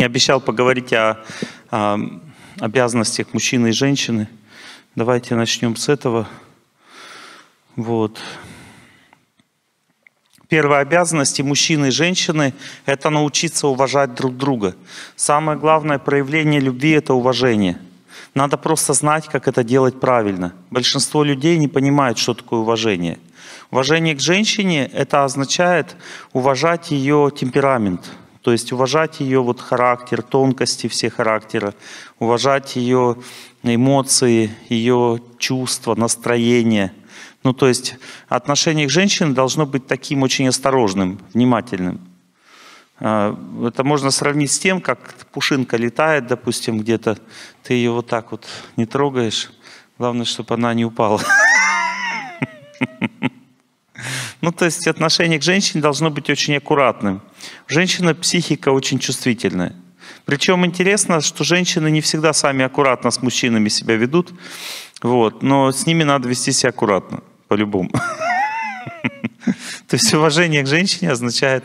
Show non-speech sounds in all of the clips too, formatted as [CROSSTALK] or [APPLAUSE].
Я обещал поговорить о, о обязанностях мужчины и женщины. Давайте начнем с этого. Вот. Первая обязанность и мужчины и женщины – это научиться уважать друг друга. Самое главное проявление любви – это уважение. Надо просто знать, как это делать правильно. Большинство людей не понимает, что такое уважение. Уважение к женщине – это означает уважать ее темперамент – то есть уважать ее вот характер, тонкости все характера, уважать ее эмоции, ее чувства, настроение. Ну, то есть отношение к женщине должно быть таким очень осторожным, внимательным. А, это можно сравнить с тем, как пушинка летает, допустим, где-то, ты ее вот так вот не трогаешь, главное, чтобы она не упала. [LAUGHS] Ну, то есть отношение к женщине должно быть очень аккуратным. Женщина психика очень чувствительная. Причем интересно, что женщины не всегда сами аккуратно с мужчинами себя ведут, вот, но с ними надо вести себя аккуратно, по-любому. [LAUGHS] То есть уважение к женщине означает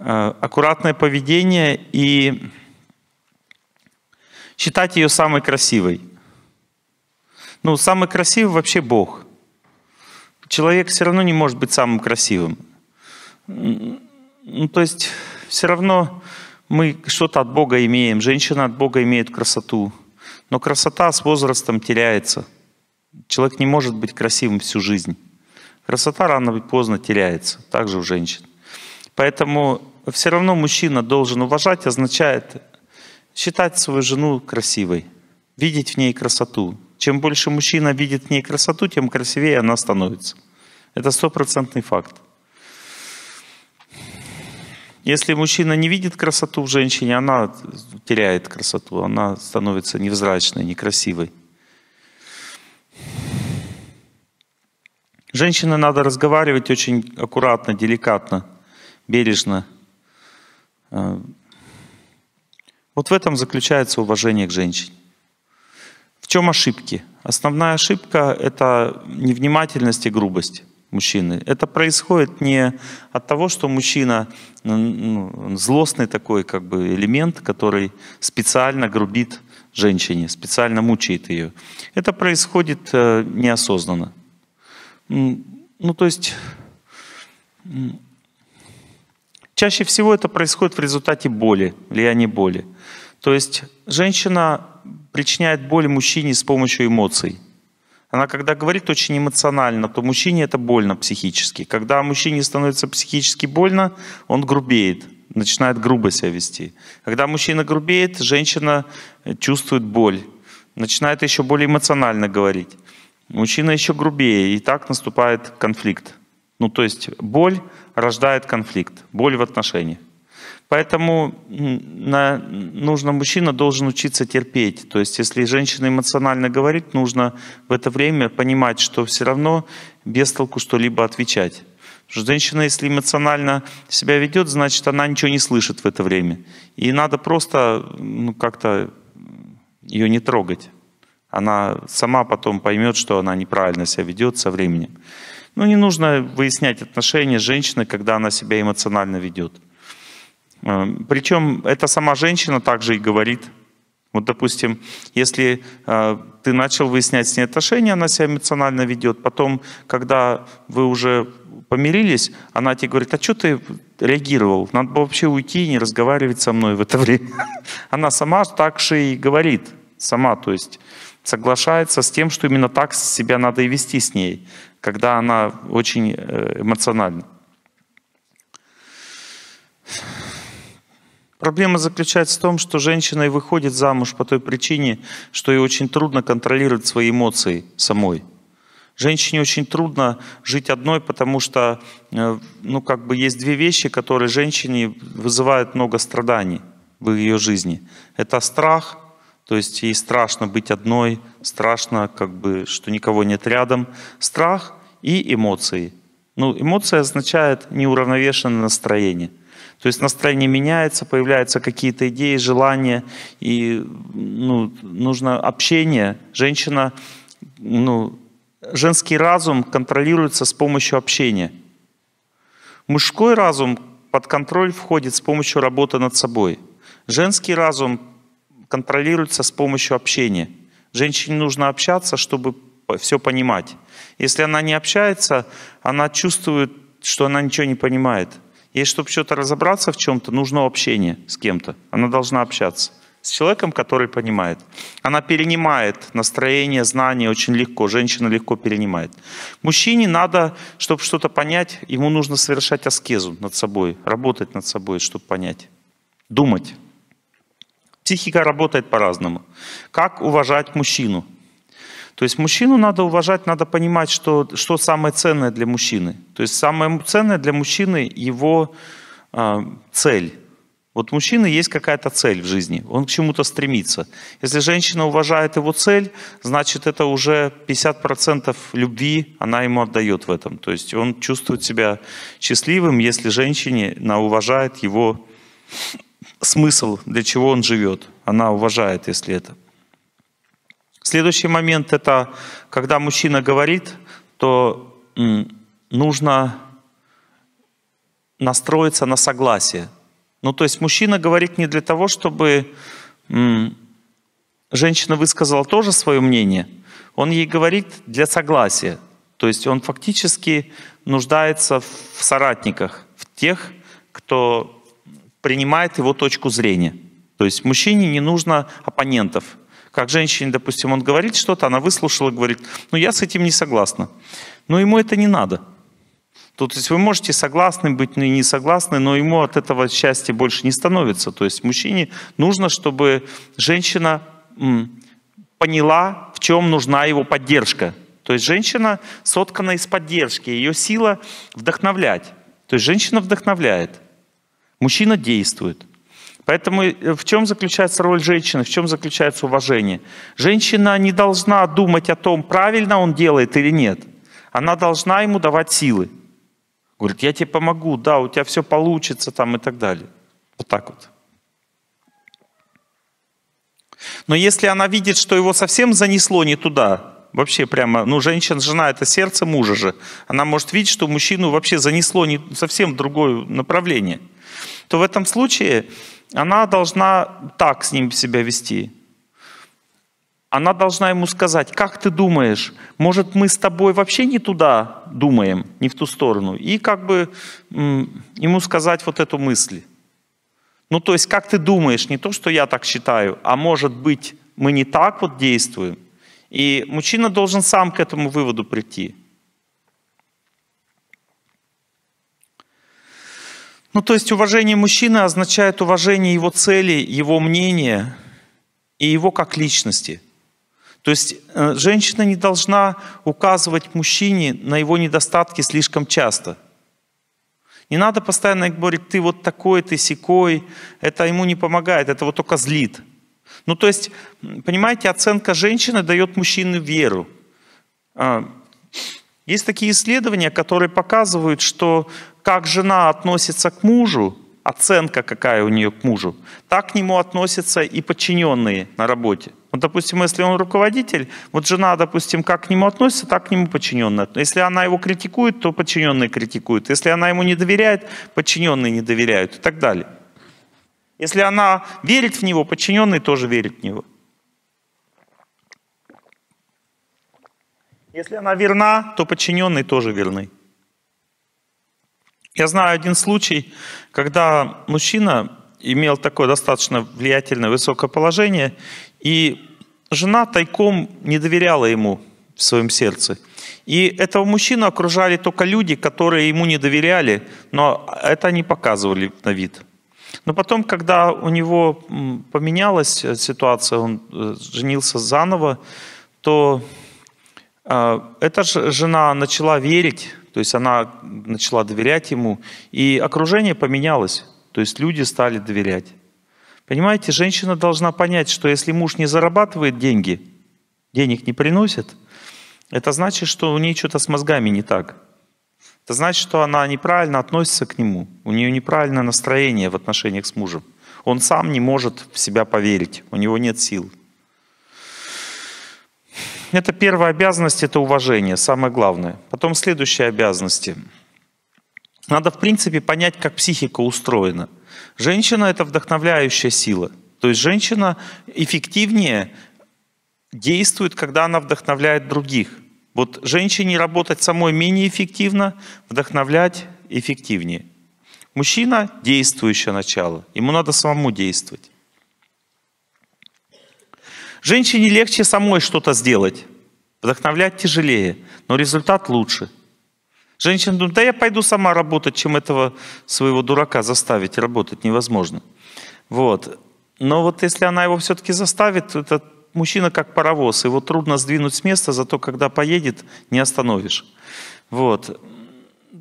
э, аккуратное поведение и считать ее самой красивой. Ну, самый красивый вообще Бог – человек все равно не может быть самым красивым. Ну, то есть все равно мы что-то от Бога имеем, женщина от Бога имеет красоту, но красота с возрастом теряется. Человек не может быть красивым всю жизнь. Красота рано или поздно теряется, также у женщин. Поэтому все равно мужчина должен уважать, означает считать свою жену красивой, видеть в ней красоту, чем больше мужчина видит в ней красоту, тем красивее она становится. Это стопроцентный факт. Если мужчина не видит красоту в женщине, она теряет красоту, она становится невзрачной, некрасивой. Женщина надо разговаривать очень аккуратно, деликатно, бережно. Э, вот в этом заключается уважение к женщине. В чем ошибки? Основная ошибка – это невнимательность и грубость мужчины. Это происходит не от того, что мужчина ну, злостный такой как бы элемент, который специально грубит женщине, специально мучает ее. Это происходит э, неосознанно. Ну, то есть чаще всего это происходит в результате боли, влияния боли. То есть женщина причиняет боль мужчине с помощью эмоций. Она когда говорит очень эмоционально, то мужчине это больно психически. Когда мужчине становится психически больно, он грубеет, начинает грубо себя вести. Когда мужчина грубеет, женщина э, чувствует боль, начинает еще более эмоционально говорить. Мужчина еще грубее, и так наступает конфликт. Ну то есть боль рождает конфликт, боль в отношениях. Поэтому на, нужно мужчина должен учиться терпеть. То есть, если женщина эмоционально говорит, нужно в это время понимать, что все равно без толку что-либо отвечать. что женщина, если эмоционально себя ведет, значит, она ничего не слышит в это время. И надо просто ну, как-то ее не трогать. Она сама потом поймет, что она неправильно себя ведет со временем. Ну, не нужно выяснять отношения женщины, когда она себя эмоционально ведет. Э, Причем эта сама женщина также и говорит. Вот, допустим, если э, ты начал выяснять с ней отношения, она себя эмоционально ведет, потом, когда вы уже помирились, она тебе говорит, а что ты реагировал? Надо бы вообще уйти и не разговаривать со мной в это [LAUGHS] время. Она сама так же и говорит, сама, то есть соглашается с тем, что именно так себя надо и вести с ней, когда она очень э, эмоциональна. Проблема заключается в том, что женщина и выходит замуж по той причине, что ей очень трудно контролировать свои эмоции самой. Женщине очень трудно жить одной, потому что э, ну, как бы есть две вещи, которые женщине вызывают много страданий в ее жизни. Это страх, то есть ей страшно быть одной, страшно, как бы, что никого нет рядом. Страх и эмоции. Ну, эмоция означает неуравновешенное настроение – то есть настроение меняется, появляются какие-то идеи, желания, и ну, нужно общение. Женщина, ну, женский разум контролируется с помощью общения. Мужской разум под контроль входит с помощью работы над собой. Женский разум контролируется с помощью общения. Женщине нужно общаться, чтобы все понимать. Если она не общается, она чувствует, что она ничего не понимает – Ей, чтобы что-то разобраться в чем-то, нужно общение с кем-то. Она должна общаться с человеком, который понимает. Она перенимает настроение, знания очень легко, женщина легко перенимает. Мужчине надо, чтобы что-то понять, ему нужно совершать аскезу над собой, работать над собой, чтобы понять, думать. Психика работает по-разному. Как уважать мужчину? То есть мужчину надо уважать, надо понимать, что, что самое ценное для мужчины. То есть самое ценное для мужчины его э, цель. Вот у мужчины есть какая-то цель в жизни, он к чему-то стремится. Если женщина уважает его цель, значит это уже 50% любви она ему отдает в этом. То есть он чувствует себя счастливым, если женщине она уважает его смысл, для чего он живет. Она уважает, если это. Следующий момент – это когда мужчина говорит, то нужно настроиться на согласие. Ну, то есть мужчина говорит не для того, чтобы женщина высказала тоже свое мнение, он ей говорит для согласия. То есть он фактически нуждается в соратниках, в тех, кто принимает его точку зрения. То есть мужчине не нужно оппонентов, как женщине, допустим, он говорит что-то, она выслушала, говорит, ну я с этим не согласна. Но ему это не надо. То, то есть вы можете согласны быть, ну и не согласны, но ему от этого счастья больше не становится. То есть мужчине нужно, чтобы женщина поняла, в чем нужна его поддержка. То есть женщина соткана из поддержки, ее сила вдохновлять. То есть женщина вдохновляет, мужчина действует. Поэтому э, в чем заключается роль женщины, в чем заключается уважение? Женщина не должна думать о том, правильно он делает или нет. Она должна ему давать силы. Говорит, я тебе помогу, да, у тебя все получится там и так далее. Вот так вот. Но если она видит, что его совсем занесло не туда, вообще прямо, ну, женщина, жена, это сердце мужа же. Она может видеть, что мужчину вообще занесло не, совсем другое направление. То в этом случае она должна так с ним себя вести. Она должна ему сказать, как ты думаешь, может мы с тобой вообще не туда думаем, не в ту сторону. И как бы ему сказать вот эту мысль. Ну то есть, как ты думаешь, не то, что я так считаю, а может быть мы не так вот действуем. И мужчина должен сам к этому выводу прийти. Ну, то есть уважение мужчины означает уважение его цели, его мнения и его как личности. То есть э, женщина не должна указывать мужчине на его недостатки слишком часто. Не надо постоянно говорить, ты вот такой, ты секой. Это ему не помогает, это вот только злит. Ну, то есть, понимаете, оценка женщины дает мужчине веру. А, есть такие исследования, которые показывают, что как жена относится к мужу, оценка какая у нее к мужу, так к нему относятся и подчиненные на работе. Вот, допустим, если он руководитель, вот жена, допустим, как к нему относится, так к нему подчиненная. Если она его критикует, то подчиненные критикуют. Если она ему не доверяет, подчиненные не доверяют и так далее. Если она верит в него, подчиненные тоже верят в него. Если она верна, то подчиненные тоже верны. Я знаю один случай, когда мужчина имел такое достаточно влиятельное высокое положение, и жена тайком не доверяла ему в своем сердце. И этого мужчину окружали только люди, которые ему не доверяли, но это они показывали на вид. Но потом, когда у него поменялась э, ситуация, он э, женился заново, то а, эта жена начала верить то есть она начала доверять ему, и окружение поменялось, то есть люди стали доверять. Понимаете, женщина должна понять, что если муж не зарабатывает деньги, денег не приносит, это значит, что у нее что-то с мозгами не так. Это значит, что она неправильно относится к нему, у нее неправильное настроение в отношениях с мужем. Он сам не может в себя поверить, у него нет сил. Это первая обязанность, это уважение, самое главное. Потом следующие обязанности. Надо, в принципе, понять, как психика устроена. Женщина – это вдохновляющая сила. То есть женщина эффективнее действует, когда она вдохновляет других. Вот женщине работать самой менее эффективно, вдохновлять эффективнее. Мужчина – действующее начало, ему надо самому действовать. Женщине легче самой что-то сделать. Вдохновлять тяжелее, но результат лучше. Женщина думает, да я пойду сама работать, чем этого своего дурака заставить работать невозможно. Вот. Но вот если она его все-таки заставит, то этот мужчина как паровоз, его трудно сдвинуть с места, зато когда поедет, не остановишь. Вот.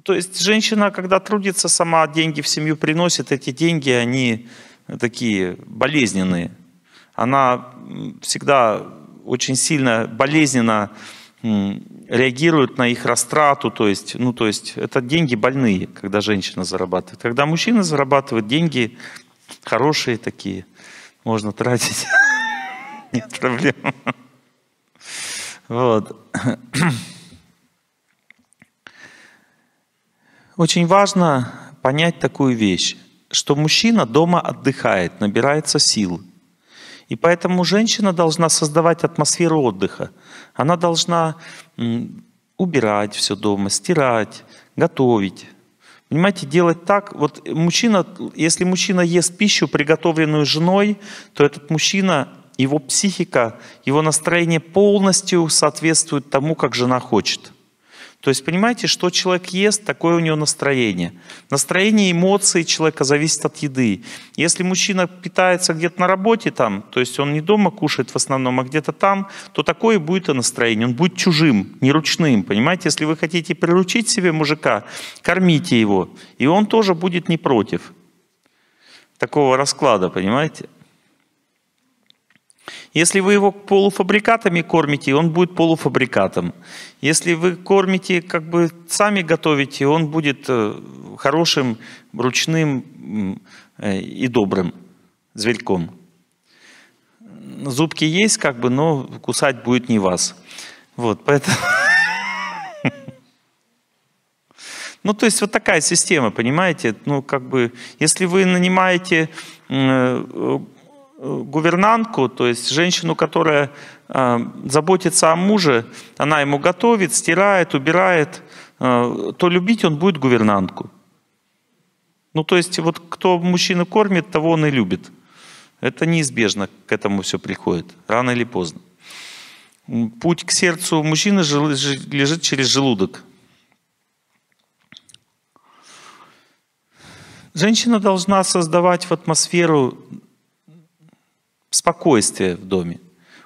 То есть женщина, когда трудится сама, деньги в семью приносит, эти деньги, они такие болезненные она всегда очень сильно болезненно реагируют на их растрату, то есть, ну, то есть это деньги больные, когда женщина зарабатывает. Когда мужчина зарабатывает деньги, хорошие такие, можно тратить, [LAUGHS] нет проблем. Вот. Очень важно понять такую вещь, что мужчина дома отдыхает, набирается сил – и поэтому женщина должна создавать атмосферу отдыха. Она должна убирать все дома, стирать, готовить. Понимаете, делать так, вот мужчина, если мужчина ест пищу, приготовленную женой, то этот мужчина, его психика, его настроение полностью соответствует тому, как жена хочет. То есть понимаете, что человек ест, такое у него настроение. Настроение, эмоции человека зависит от еды. Если мужчина питается где-то на работе там, то есть он не дома кушает в основном, а где-то там, то такое будет и настроение. Он будет чужим, неручным. понимаете? Если вы хотите приручить себе мужика, кормите его, и он тоже будет не против такого расклада, понимаете? Если вы его полуфабрикатами кормите, он будет полуфабрикатом. Если вы кормите, как бы сами готовите, он будет э, хорошим, ручным э, и добрым зверьком. Зубки есть, как бы, но кусать будет не вас. Вот, поэтому... [LAUGHS] Ну, то есть вот такая система, понимаете? Ну, как бы, если вы нанимаете э, Э, гувернантку, то есть женщину, которая э, заботится о муже, она ему готовит, стирает, убирает, э, то любить он будет гувернантку. Ну, то есть, вот кто мужчину кормит, того он и любит. Это неизбежно, к этому все приходит, рано или поздно. Путь к сердцу мужчины лежит через желудок. Женщина должна создавать в атмосферу спокойствие в доме.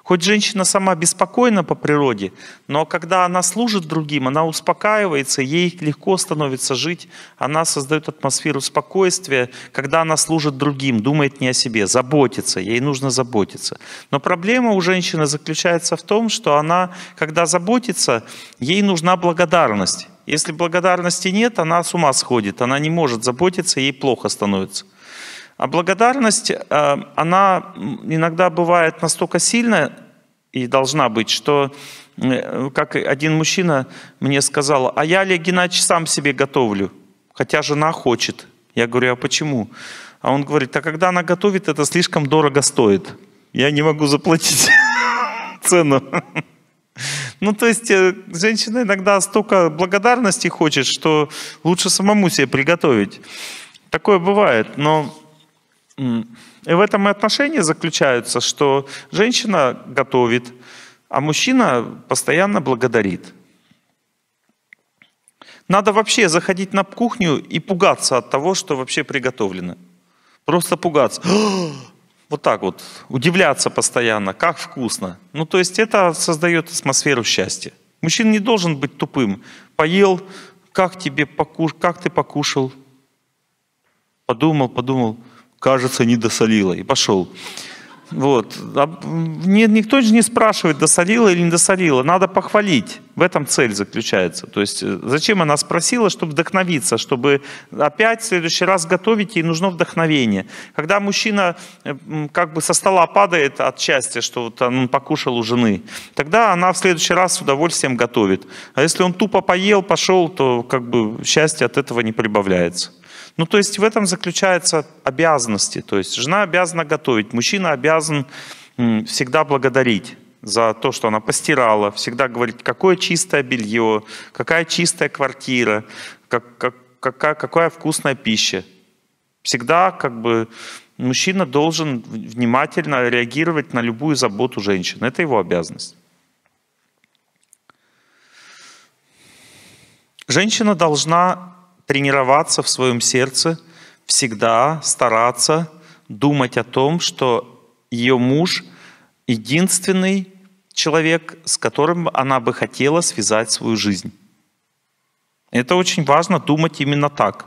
Хоть женщина сама беспокойна по природе, но когда она служит другим, она успокаивается, ей легко становится жить, она создает атмосферу спокойствия, когда она служит другим, думает не о себе, заботится, ей нужно заботиться. Но проблема у женщины заключается в том, что она, когда заботится, ей нужна благодарность. Если благодарности нет, она с ума сходит, она не может заботиться, ей плохо становится. А благодарность, э, она иногда бывает настолько сильная и должна быть, что, э, как один мужчина мне сказал, а я, Олег Геннадьевич, сам себе готовлю, хотя жена хочет. Я говорю, а почему? А он говорит, а когда она готовит, это слишком дорого стоит. Я не могу заплатить [LAUGHS] цену. Ну, то есть, э, женщина иногда столько благодарности хочет, что лучше самому себе приготовить. Такое бывает, но и в этом и отношения заключаются, что женщина готовит, а мужчина постоянно благодарит. Надо вообще заходить на кухню и пугаться от того, что вообще приготовлено. Просто пугаться. [GASPS] Вот так вот. Удивляться постоянно, как вкусно. Ну, то есть это создает атмосферу счастья. Мужчина не должен быть тупым. Поел, как тебе покуш... как ты покушал? Подумал, подумал кажется, не досолила, и пошел. Вот. А никто же не спрашивает, досолила или не досолила. Надо похвалить. В этом цель заключается. То есть э, зачем она спросила, чтобы вдохновиться, чтобы опять в следующий раз готовить, ей нужно вдохновение. Когда мужчина э, как бы со стола падает от счастья, что вот он покушал у жены, тогда она в следующий раз с удовольствием готовит. А если он тупо поел, пошел, то как бы счастье от этого не прибавляется. Ну, то есть в этом заключаются обязанности. То есть жена обязана готовить, мужчина обязан всегда благодарить за то, что она постирала, всегда говорить, какое чистое белье, какая чистая квартира, как, как, какая, какая вкусная пища. Всегда как бы мужчина должен внимательно реагировать на любую заботу женщины. Это его обязанность. Женщина должна тренироваться в своем сердце, всегда стараться думать о том, что ее муж единственный человек, с которым она бы хотела связать свою жизнь. Это очень важно думать именно так.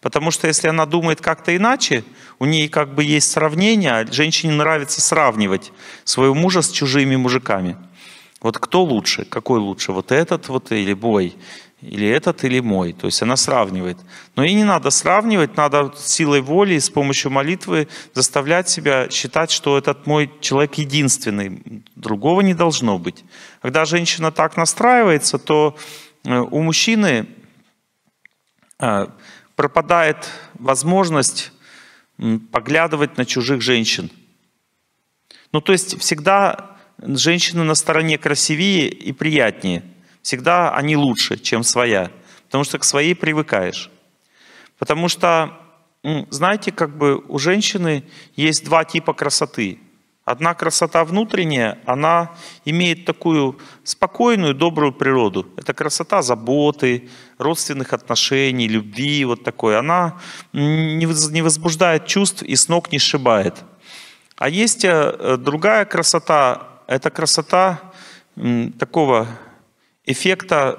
Потому что если она думает как-то иначе, у нее как бы есть сравнение, а женщине нравится сравнивать своего мужа с чужими мужиками. Вот кто лучше, какой лучше, вот этот вот или бой, или этот, или мой. То есть она сравнивает. Но и не надо сравнивать, надо силой воли и с помощью молитвы заставлять себя считать, что этот мой человек единственный, другого не должно быть. Когда женщина так настраивается, то э, у мужчины э, пропадает возможность поглядывать на чужих женщин. Ну то есть всегда женщина на стороне красивее и приятнее – Всегда они лучше, чем своя, потому что к своей привыкаешь. Потому что, знаете, как бы у женщины есть два типа красоты. Одна красота внутренняя, она имеет такую спокойную, добрую природу. Это красота заботы, родственных отношений, любви, вот такой. Она не возбуждает чувств и с ног не сшибает. А есть э, другая красота, это красота такого эффекта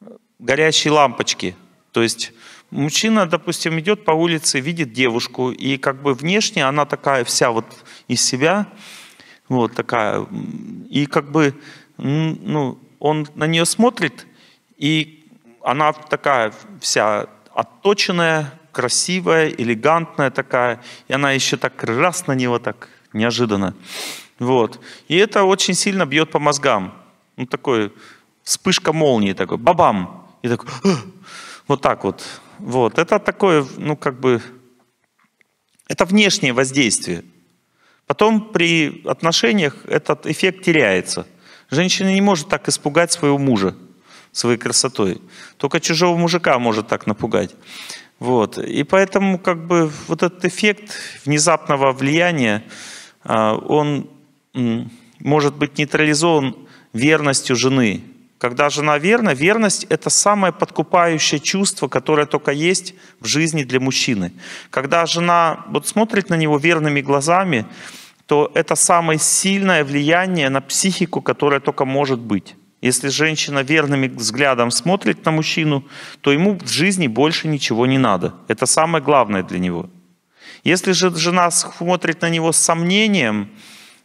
э, горящей лампочки. То есть мужчина, допустим, идет по улице, видит девушку, и как бы внешне она такая вся вот из себя, вот такая, и как бы ну, он на нее смотрит, и она такая вся отточенная, красивая, элегантная такая, и она еще так раз на него так неожиданно. Вот. И это очень сильно бьет по мозгам. Ну, такой вспышка молнии такой, бабам, и такой, вот так вот. Вот, это такое, ну как бы, это внешнее воздействие. Потом при отношениях этот эффект теряется. Женщина не может так испугать своего мужа своей красотой. Только чужого мужика может так напугать. Вот. И поэтому как бы вот этот эффект внезапного влияния, а, он может быть нейтрализован верностью жены. Когда жена верна, верность – это самое подкупающее чувство, которое только есть в жизни для мужчины. Когда жена вот смотрит на него верными глазами, то это самое сильное влияние на психику, которое только может быть. Если женщина верным взглядом смотрит на мужчину, то ему в жизни больше ничего не надо. Это самое главное для него. Если же жена смотрит на него с сомнением,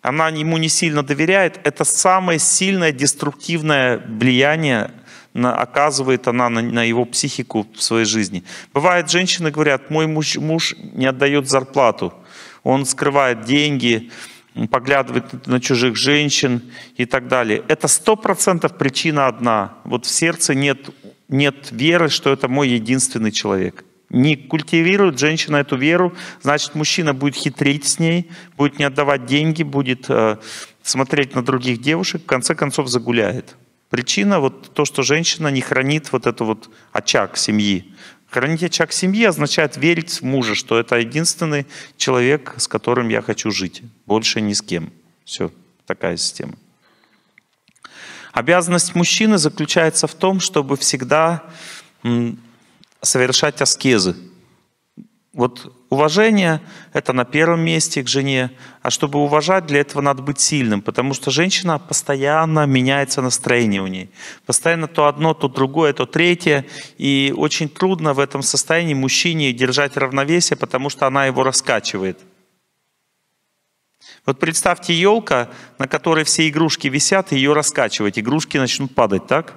она ему не сильно доверяет, это самое сильное деструктивное влияние на, оказывает она на, на его психику в своей жизни. Бывает, женщины говорят, мой муж, муж не отдает зарплату, он скрывает деньги, поглядывает на чужих женщин и так далее. Это сто процентов причина одна. Вот в сердце нет, нет веры, что это мой единственный человек не культивирует женщина эту веру, значит, мужчина будет хитрить с ней, будет не отдавать деньги, будет э, смотреть на других девушек, в конце концов загуляет. Причина вот то, что женщина не хранит вот этот вот очаг семьи. Хранить очаг семьи означает верить в мужа, что это единственный человек, с которым я хочу жить. Больше ни с кем. Все, такая система. Обязанность мужчины заключается в том, чтобы всегда совершать аскезы. Вот уважение – это на первом месте к жене. А чтобы уважать, для этого надо быть сильным, потому что женщина постоянно меняется настроение у ней. Постоянно то одно, то другое, то третье. И очень трудно в этом состоянии мужчине держать равновесие, потому что она его раскачивает. Вот представьте елка, на которой все игрушки висят, и ее раскачивать. Игрушки начнут падать, так?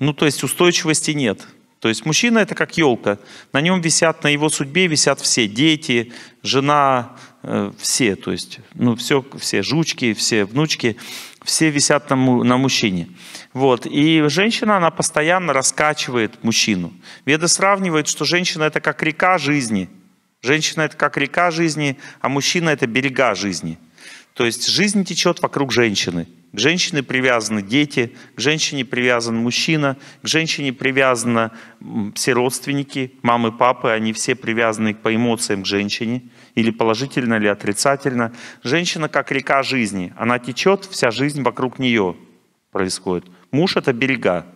Ну, то есть устойчивости нет – то есть мужчина это как елка. На нем висят, на его судьбе висят все дети, жена, э, все, то есть, ну, все, все жучки, все внучки, все висят на, на мужчине. Вот. И женщина, она постоянно раскачивает мужчину. Веды сравнивают, что женщина это как река жизни. Женщина это как река жизни, а мужчина это берега жизни. То есть жизнь течет вокруг женщины. К женщине привязаны дети, к женщине привязан мужчина, к женщине привязаны все родственники, мамы, папы, они все привязаны по эмоциям к женщине, или положительно, или отрицательно. Женщина как река жизни, она течет, вся жизнь вокруг нее происходит. Муж – это берега.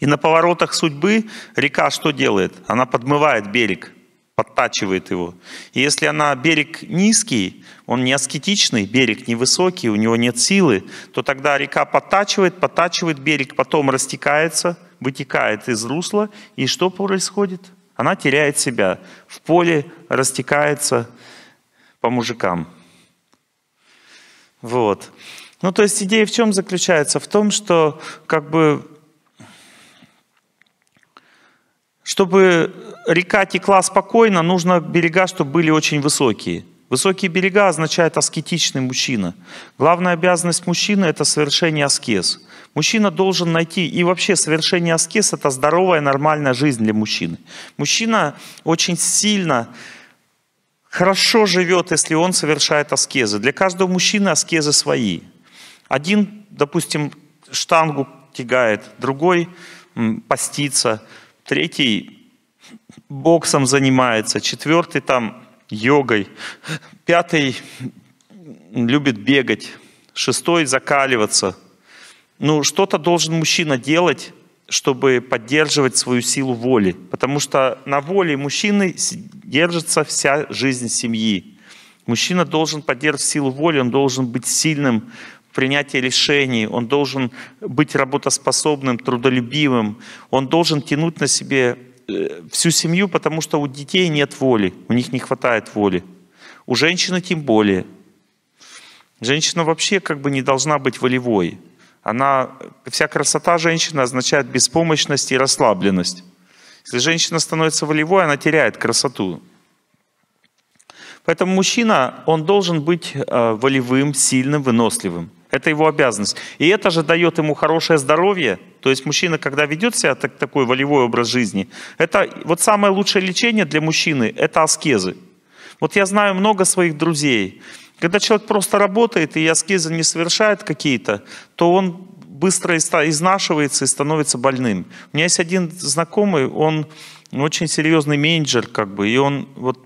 И на поворотах судьбы река что делает? Она подмывает берег – подтачивает его. И если она берег низкий, он не аскетичный, берег невысокий, у него нет силы, то тогда река подтачивает, подтачивает берег, потом растекается, вытекает из русла, и что происходит? Она теряет себя, в поле растекается по мужикам. Вот. Ну, то есть идея в чем заключается? В том, что как бы Чтобы река текла спокойно, нужно берега, чтобы были очень высокие. Высокие берега означает аскетичный мужчина. Главная обязанность мужчины – это совершение аскез. Мужчина должен найти, и вообще совершение аскез – это здоровая, нормальная жизнь для мужчины. Мужчина очень сильно хорошо живет, если он совершает аскезы. Для каждого мужчины аскезы свои. Один, допустим, штангу тягает, другой постится – третий боксом занимается, четвертый там йогой, пятый любит бегать, шестой закаливаться. Ну, что-то должен мужчина делать, чтобы поддерживать свою силу воли. Потому что на воле мужчины держится вся жизнь семьи. Мужчина должен поддерживать силу воли, он должен быть сильным, принятия решений, он должен быть работоспособным, трудолюбивым, он должен тянуть на себе э, всю семью, потому что у детей нет воли, у них не хватает воли. У женщины тем более. Женщина вообще как бы не должна быть волевой. Она, вся красота женщины означает беспомощность и расслабленность. Если женщина становится волевой, она теряет красоту. Поэтому мужчина, он должен быть э, волевым, сильным, выносливым. Это его обязанность. И это же дает ему хорошее здоровье. То есть мужчина, когда ведет себя так, такой волевой образ жизни, это вот самое лучшее лечение для мужчины – это аскезы. Вот я знаю много своих друзей. Когда человек просто работает и аскезы не совершает какие-то, то он быстро изнашивается и становится больным. У меня есть один знакомый, он очень серьезный менеджер, как бы, и он вот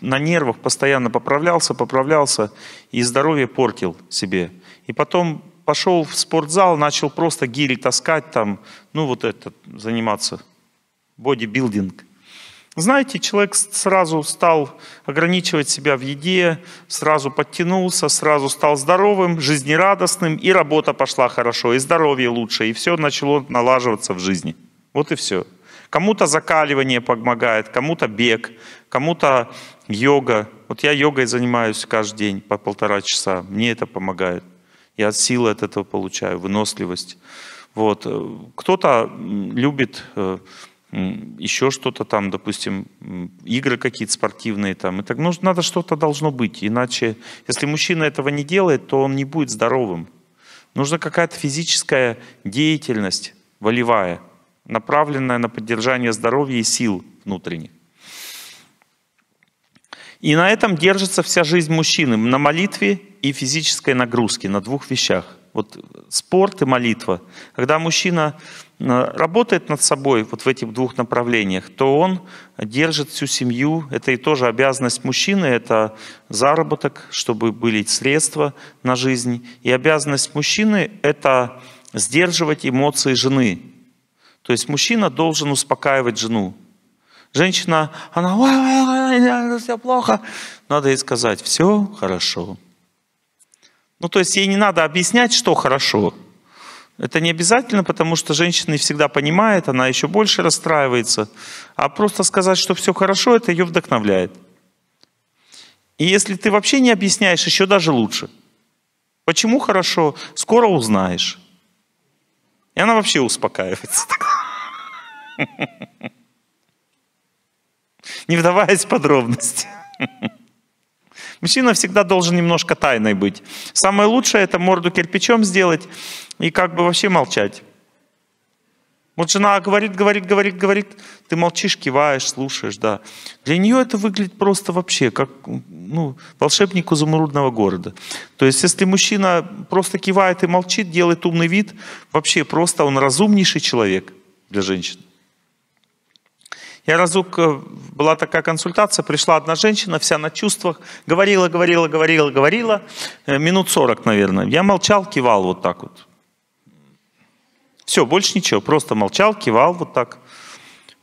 на нервах постоянно поправлялся, поправлялся, и здоровье портил себе. И потом пошел в спортзал, начал просто гирь таскать там, ну вот это, заниматься, бодибилдинг. Знаете, человек сразу стал ограничивать себя в еде, сразу подтянулся, сразу стал здоровым, жизнерадостным, и работа пошла хорошо, и здоровье лучше, и все начало налаживаться в жизни. Вот и все. Кому-то закаливание помогает, кому-то бег, кому-то йога. Вот я йогой занимаюсь каждый день по полтора часа, мне это помогает. Я силы от этого получаю, выносливость. Вот. Кто-то любит э, еще что-то там, допустим, игры какие-то спортивные там. И так, ну, надо что-то должно быть, иначе, если мужчина этого не делает, то он не будет здоровым. Нужна какая-то физическая деятельность волевая, направленная на поддержание здоровья и сил внутренних. И на этом держится вся жизнь мужчины, на молитве и физической нагрузке, на двух вещах. Вот спорт и молитва. Когда мужчина э, работает над собой вот в этих двух направлениях, то он держит всю семью. Это и тоже обязанность мужчины, это заработок, чтобы были средства на жизнь. И обязанность мужчины – это сдерживать эмоции жены. То есть мужчина должен успокаивать жену. Женщина, она, ой, ой, ой, ну, все плохо. Надо ей сказать, все хорошо. Ну, то есть ей не надо объяснять, что хорошо. Это не обязательно, потому что женщина не всегда понимает, она еще больше расстраивается. А просто сказать, что все хорошо, это ее вдохновляет. И если ты вообще не объясняешь, еще даже лучше. Почему хорошо? Скоро узнаешь. И она вообще успокаивается. [LAUGHS] не вдаваясь в подробности. Мужчина всегда должен немножко тайной быть. Самое лучшее – это морду кирпичом сделать и как бы вообще молчать. Вот жена говорит, говорит, говорит, говорит, ты молчишь, киваешь, слушаешь, да. Для нее это выглядит просто вообще как ну, волшебнику изумрудного города. То есть, если мужчина просто кивает и молчит, делает умный вид, вообще просто он разумнейший человек для женщин. Я разок, э, была такая консультация, пришла одна женщина, вся на чувствах, говорила, говорила, говорила, говорила, э, минут сорок, наверное. Я молчал, кивал вот так вот. Все, больше ничего, просто молчал, кивал вот так.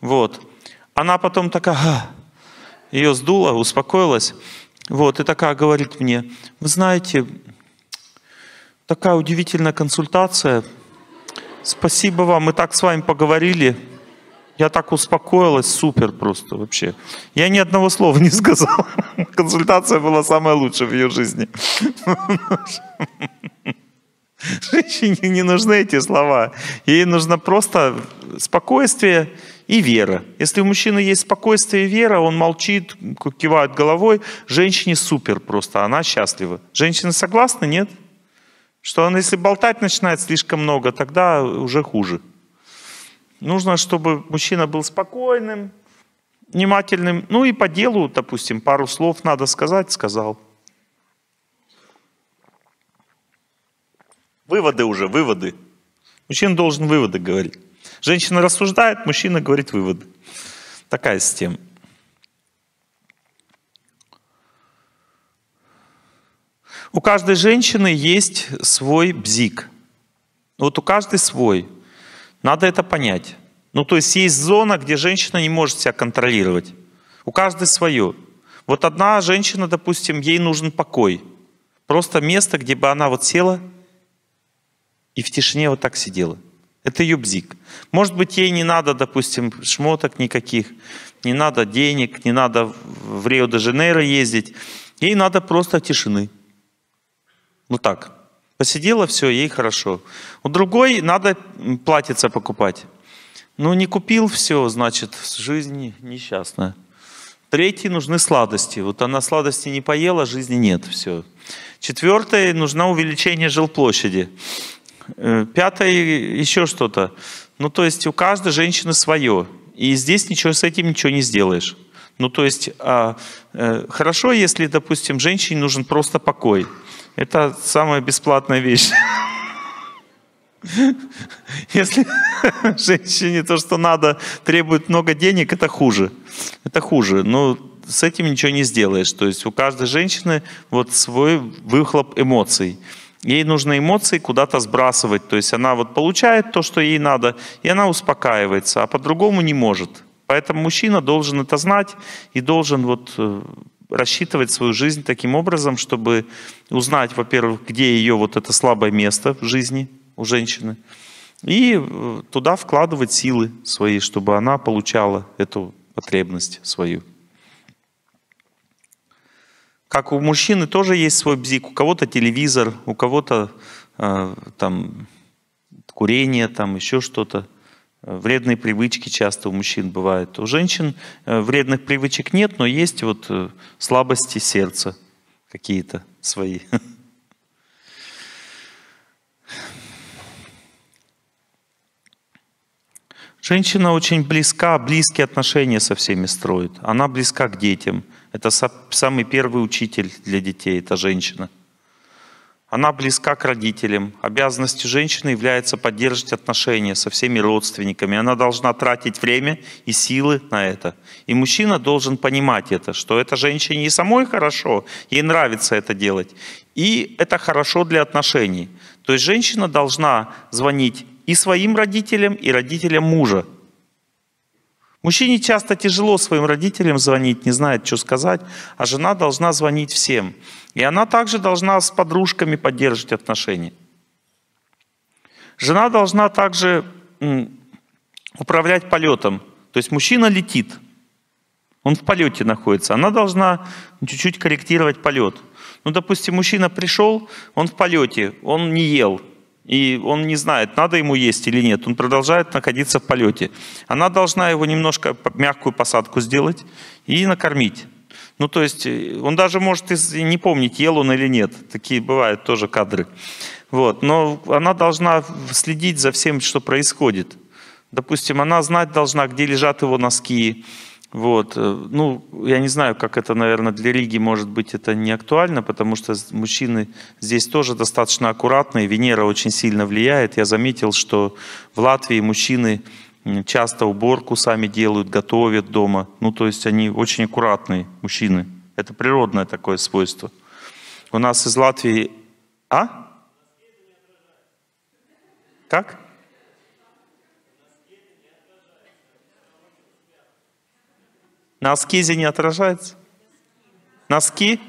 Вот. Она потом такая, ее сдуло, успокоилась. Вот, и такая говорит мне, вы знаете, такая удивительная консультация, спасибо вам, мы так с вами поговорили, я так успокоилась, супер просто вообще. Я ни одного слова не сказал. [LAUGHS] Консультация была самая лучшая в ее жизни. [LAUGHS] Женщине не нужны эти слова. Ей нужно просто спокойствие и вера. Если у мужчины есть спокойствие и вера, он молчит, кивает головой. Женщине супер просто, она счастлива. Женщина согласна, нет? Что она, если болтать начинает слишком много, тогда уже хуже. Нужно, чтобы мужчина был спокойным, внимательным. Ну и по делу, допустим, пару слов надо сказать, сказал. Выводы уже, выводы. Мужчина должен выводы говорить. Женщина рассуждает, мужчина говорит выводы. Такая система. У каждой женщины есть свой бзик. Вот у каждой свой. Надо это понять. Ну, то есть есть зона, где женщина не может себя контролировать. У каждой свое. Вот одна женщина, допустим, ей нужен покой. Просто место, где бы она вот села и в тишине вот так сидела. Это ее бзик. Может быть, ей не надо, допустим, шмоток никаких, не надо денег, не надо в Рио-де-Жанейро ездить. Ей надо просто тишины. Вот ну так. Посидела, все, ей хорошо. У другой надо платиться покупать. Ну, не купил, все, значит, жизнь несчастная. Третьей нужны сладости. Вот она сладости не поела, жизни нет, все. Четвертой нужно увеличение жилплощади. Э, Пятое еще что-то. Ну, то есть у каждой женщины свое. И здесь ничего с этим ничего не сделаешь. Ну, то есть а, э, хорошо, если, допустим, женщине нужен просто покой. Это самая бесплатная вещь. Если женщине то, что надо, требует много денег, это хуже. Это хуже. Но ну, с этим ничего не сделаешь. То есть у каждой женщины вот свой выхлоп эмоций. Ей нужно эмоции куда-то сбрасывать. То есть она вот получает то, что ей надо, и она успокаивается, а по-другому не может. Поэтому мужчина должен это знать и должен вот э, рассчитывать свою жизнь таким образом, чтобы узнать, во-первых, где ее вот это слабое место в жизни у женщины, и э, туда вкладывать силы свои, чтобы она получала эту потребность свою. Как у мужчины тоже есть свой бзик, у кого-то телевизор, у кого-то э, там курение, там еще что-то. Вредные привычки часто у мужчин бывают. У женщин э, вредных привычек нет, но есть вот э, слабости сердца какие-то свои. Женщина очень близка, близкие отношения со всеми строит. Она близка к детям. Это самый первый учитель для детей, это женщина. Она близка к родителям. Обязанностью женщины является поддерживать отношения со всеми родственниками. Она должна тратить время и силы на это. И мужчина должен понимать это, что это женщине и самой хорошо, ей нравится это делать. И это хорошо для отношений. То есть женщина должна звонить и своим родителям, и родителям мужа Мужчине часто тяжело своим родителям звонить, не знает, что сказать, а жена должна звонить всем. И она также должна с подружками поддерживать отношения. Жена должна также управлять полетом. То есть мужчина летит, он в полете находится. Она должна чуть-чуть корректировать полет. Ну, допустим, мужчина пришел, он в полете, он не ел, и он не знает, надо ему есть или нет. Он продолжает находиться в полете. Она должна его немножко мягкую посадку сделать и накормить. Ну, то есть э, он даже может не помнить, ел он или нет. Такие бывают тоже кадры. Вот. Но она должна следить за всем, что происходит. Допустим, она знать должна, где лежат его носки, вот. Э, ну, я не знаю, как это, наверное, для риги может быть, это не актуально, потому что мужчины здесь тоже достаточно аккуратные. Венера очень сильно влияет. Я заметил, что в Латвии мужчины часто уборку сами делают, готовят дома. Ну, то есть они очень аккуратные мужчины. Это природное такое свойство. У нас из Латвии... А? Как? На аскезе не отражается? Носки?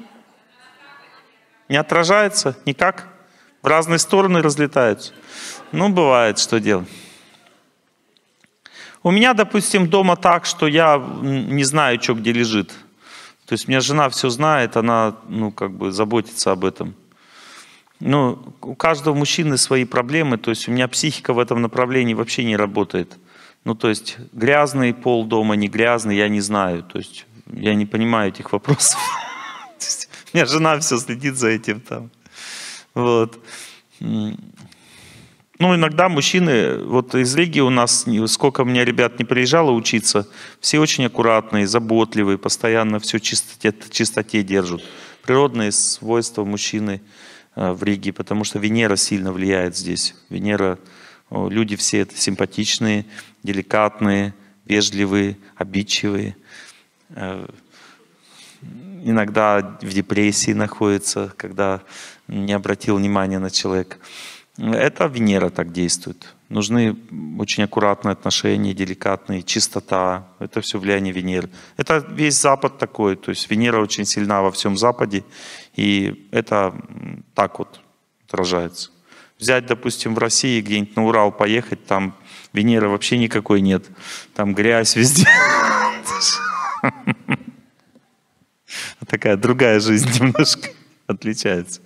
Не отражается? Никак? В разные стороны разлетаются? Ну, бывает, что делать. У меня, допустим, дома так, что я не знаю, что где лежит. То есть у меня жена все знает, она, ну, как бы заботится об этом. Ну, у каждого мужчины свои проблемы, то есть у меня психика в этом направлении вообще не работает. Ну, то есть грязный пол дома, не грязный, я не знаю. То есть я не понимаю этих вопросов. [LAUGHS] У меня жена все следит за этим там. Вот. Ну, иногда мужчины, вот из Риги у нас, сколько мне ребят не приезжало учиться, все очень аккуратные, заботливые, постоянно все чистоте, чистоте держат. Природные свойства мужчины э, в Риге, потому что Венера сильно влияет здесь. Венера Люди все это симпатичные, деликатные, вежливые, обидчивые. Э, иногда в депрессии находится, когда не обратил внимания на человека. Это Венера так действует. Нужны очень аккуратные отношения, деликатные, чистота. Это все влияние Венеры. Это весь Запад такой. То есть Венера очень сильна во всем Западе. И это так вот отражается взять, допустим, в России где-нибудь на Урал поехать, там Венеры вообще никакой нет, там грязь везде. [LAUGHS] А такая другая жизнь [LAUGHS] немножко отличается.